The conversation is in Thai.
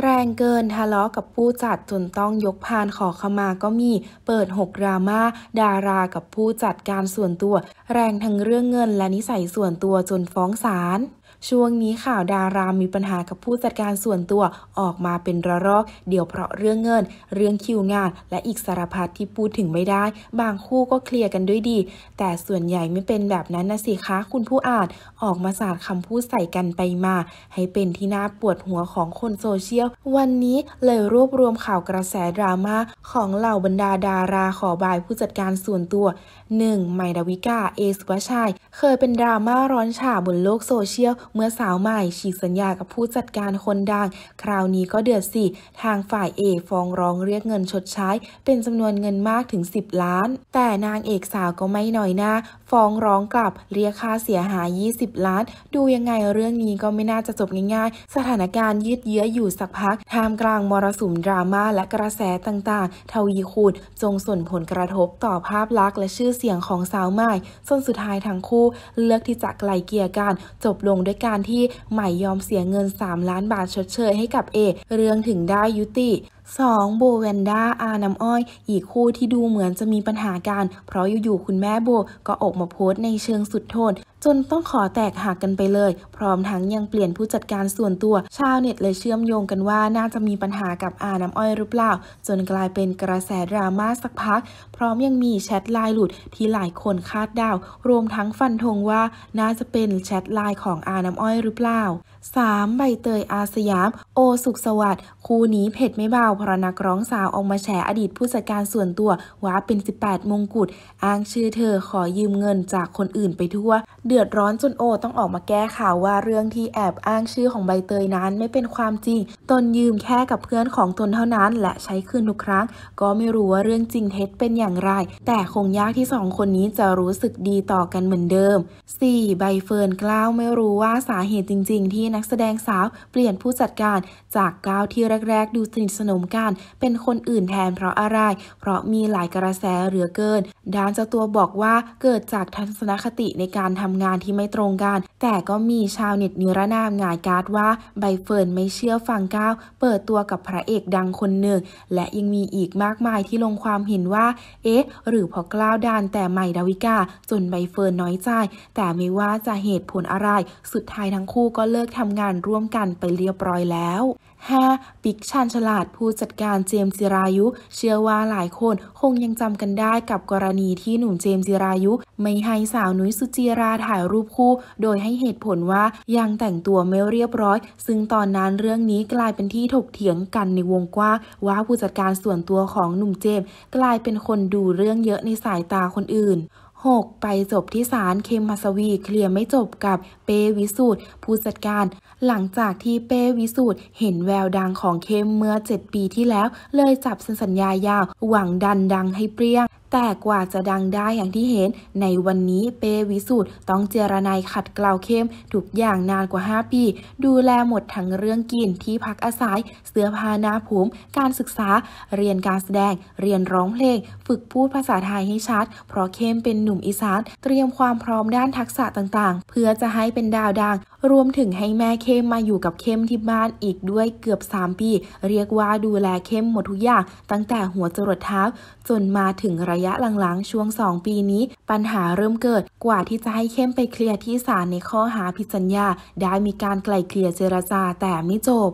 แรงเกินทะเลาะกับผู้จัดจนต้องยกพานขอขมาก็มี เปิดหกดราม่าดารากับผู้จัดการส่วนตัว แรงทั้งเรื่องเงินและนิสัยส่วนตัวจนฟ้องศาลช่วงนี้ข่าวดารา มีปัญหากับผู้จัดการส่วนตัวออกมาเป็นระลอก เดี๋ยวเพราะเรื่องเงิน เรื่องคิวงาน และอีกสารพัดที่พูดถึงไม่ได้ บางคู่ก็เคลียร์กันด้วยดี แต่ส่วนใหญ่ไม่เป็นแบบนั้นนะ สิคะคุณผู้อ่าน ออกมาสาดคำพูดใส่กันไปมา ให้เป็นที่น่าปวดหัวของคนโซเชียล วันนี้เลยรวบรวมข่าวกระแสดราม่าของเหล่าบรรดาดาราขอบายผู้จัดการส่วนตัว 1. ใหมดาวิกา เอสวภชัย เคยเป็นดราม่าร้อนฉ่าบนโลกโซเชียลเมื่อสาวใหม่ ฉีกสัญญากับผู้จัดการคนดัง คราวนี้ก็เดือดสิ ทางฝ่ายเอฟ้องร้องเรียกเงินชดใช้ เป็นจำนวนเงินมากถึง 10 ล้าน แต่นางเอกสาวก็ไม่หน่อยหน้าฟ้องร้องกลับเรียกค่าเสียหาย20 ล้าน ดูยังไงเรื่องนี้ก็ไม่น่าจะจบง่ายๆ สถานการณ์ยืดเยื้ออยู่สักพักท่ามกลางมรสุมดราม่าและกระแสต่างๆทวีคูณจงส่งผลกระทบต่อภาพลักษณ์และชื่อเสียงของสาวใหม่จนสุดท้ายทั้งคู่ เลือกที่จะไกลเกลี่ยกันจบลงด้วยการที่ใหม่ยอมเสียเงิน 3 ล้านบาทชดเชยให้กับเอเรื่องถึงได้ยุติ 2. โบแวนด้าอาน้ำอ้อย อีกคู่ที่ดูเหมือนจะมีปัญหาการ เพราะอยู่ๆคุณแม่โบก็ออกมาโพสต์ในเชิงสุดโทษจนต้องขอแตกหักกันไปเลย พร้อมทั้งยังเปลี่ยนผู้จัดการส่วนตัวชาวเน็ตเลยเชื่อมโยงกันว่าน่าจะมีปัญหากับอาน้ำอ้อยหรือเปล่า จนกลายเป็นกระแสดราม่าสักพัก พร้อมยังมีแชทไลน์หลุดที่หลายคนคาดเดารวมทั้งฟันธงว่าน่าจะเป็นแชทไลน์ของอาน้ำอ้อยหรือเปล่า 3. ใบเตยอาสยาม โอสุขสวัสดิ์คู่นี้เผ็ดไม่เบาพรนักร้องสาวออกมาแฉอดีตผู้จัดการส่วนตัว ว่าเป็น 18 มงกุฎอ้างชื่อเธอขอยืมเงินจากคนอื่นไปทั่ว เดือดร้อนจนโอต้องออกมาแก้ข่าวว่าเรื่องที่แอบอ้างชื่อของใบเตยนั้นไม่เป็นความจริง ตนยืมแค่กับเพื่อนของตนเท่านั้น และใช้คืนทุกครั้ง ก็ไม่รู้ว่าเรื่องจริงเท็จเป็นอย่างไร แต่คงยากที่สองคนนี้จะรู้สึกดีต่อกันเหมือนเดิม 4. ใบเฟิร์นกล้าวไม่รู้ว่าสาเหตุจริง ๆ ที่นักแสดงสาวเปลี่ยนผู้จัดการจากกล้าวที่แรกๆ ดูสนิทสนมกันเป็นคนอื่นแทนเพราะอะไร เพราะมีหลายกระแสเหลือเกิน ด้านเจ้าตัวบอกว่าเกิดจากทัศนคติในการทำงานที่ไม่ตรงกัน แต่ก็มีชาวเน็ตนิรนามงายการ์ดว่าใบเฟิร์นไม่เชื่อฟังก้าวเปิดตัวกับพระเอกดังคนหนึ่ง และยังมีอีกมากมายที่ลงความเห็นว่า เอ๊ะ หรือพอกล้าวดานแต่ใหม่ดาวิกา จนใบเฟิร์นน้อยใจ แต่ไม่ว่าจะเหตุผลอะไร สุดท้ายทั้งคู่ก็เลิกทำงานร่วมกันไปเรียบร้อยแล้ว 5. ปิกชันฉลาดผู้จัดการเจมส์จิรายุ เชื่อว่าหลายคนคงยังจำกันได้กับกรณีที่หนุ่มเจมส์จิรายุ ไม่ให้สาวนุ้ยสุจิราถ่ายรูปคู่ โดยให้เหตุผลว่ายังแต่งตัวไม่เรียบร้อย ซึ่งตอนนั้นเรื่องนี้กลายเป็นที่ถกเถียงกันในวงกว้างว่าผู้จัดการส่วนตัวของหนุ่มเจมส์กลายเป็นคนดูเรื่องเยอะในสายตาคนอื่น 6. ไปจบที่ศาลเคมัสวีเคลียร์ไม่จบกับเปวิสูตรผู้จัดการ หลังจากที่เปวิสูตรเห็นแววดังของเคมเมื่อ 7 ปีที่แล้วเลยจับสัญญายาว หวังดันดังให้เปรี้ยงแต่กว่าจะดังได้อย่างที่เห็น ในวันนี้เปวิสูตรต้องเจรนายขัดเกลาเข้มทุกอย่างนานกว่า 5 ปี ดูแลหมดทั้งเรื่องกินที่พักอาศัย เสื้อผ้าหน้าผมการศึกษา เรียนการแสดงเรียนร้องเพลง ฝึกพูดภาษาไทยให้ชัด เพราะเข้มเป็นหนุ่มอีสาน เตรียมความพร้อมด้านทักษะต่างๆ เพื่อจะให้เป็นดาวดัง รวมถึงให้แม่เข้มมาอยู่กับเข้มที่บ้านอีกด้วยเกือบ 3 ปี เรียกว่าดูแลเข้มหมดทุกอย่างตั้งแต่หัวจรดเท้าจนมาถึงระยยะหลังๆ ช่วง 2 ปีนี้ ปัญหาเริ่มเกิด กว่าที่จะให้เข้มไปเคลียร์ที่ศาลในข้อหาผิดสัญญาได้มีการไกล่เกลี่ยเจรจาแต่ไม่จบ